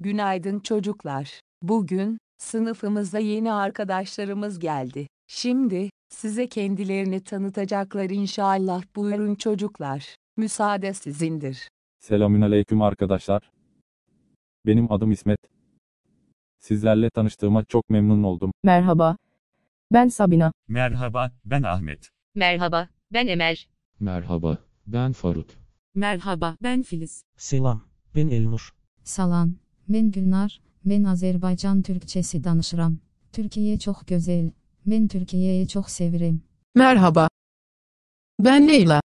Günaydın çocuklar. Bugün sınıfımıza yeni arkadaşlarımız geldi. Şimdi size kendilerini tanıtacaklar inşallah. Buyurun çocuklar. Müsaade sizindir. Selamünaleyküm arkadaşlar. Benim adım İsmet. Sizlerle tanıştığıma çok memnun oldum. Merhaba. Ben Sabina. Merhaba, ben Ahmet. Merhaba, ben Emel. Merhaba, ben Faruk. Merhaba, ben Filiz. Selam, ben Elnur. Salam. Ben Gülnar, ben Azerbaycan Türkçesi danışıram. Türkiye çok güzel. Ben Türkiye'yi çok severim. Merhaba. Ben Leyla.